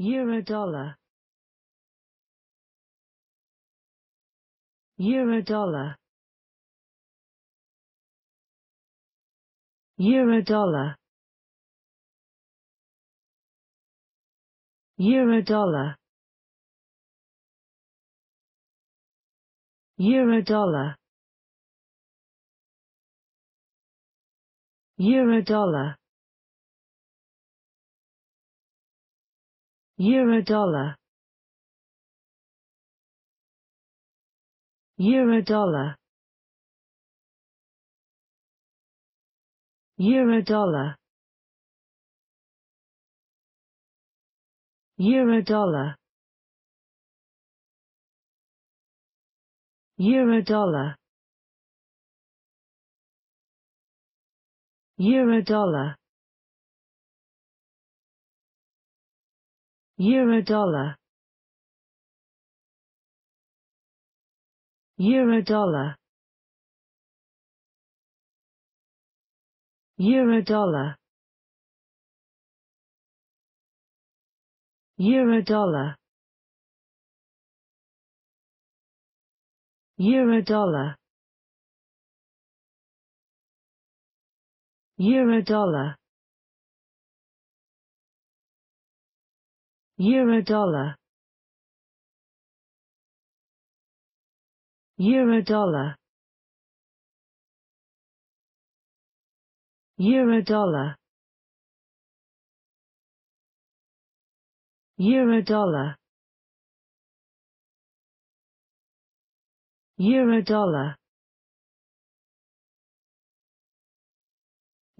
euro dollar euro dollar euro dollar euro dollar euro dollar euro dollar Euro dollar Euro dollar Euro dollar Euro dollar Euro dollar Euro dollar Euro dollar Euro dollar Euro dollar Euro dollar Euro dollar Euro dollar Euro dollar Euro dollar Euro dollar Euro dollar Euro dollar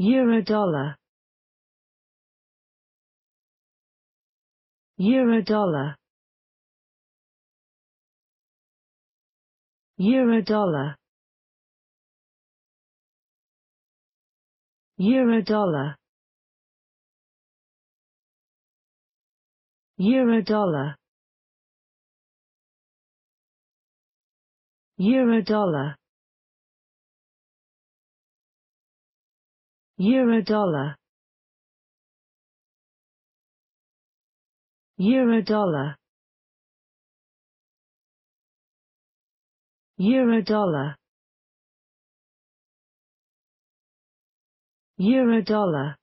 Euro dollar Euro dollar Euro dollar Euro dollar Euro dollar Euro dollar Euro dollar Euro dollar Euro dollar Euro dollar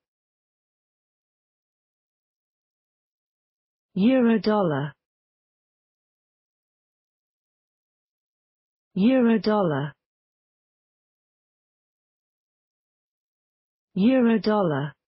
Euro dollar Euro dollar Euro dollar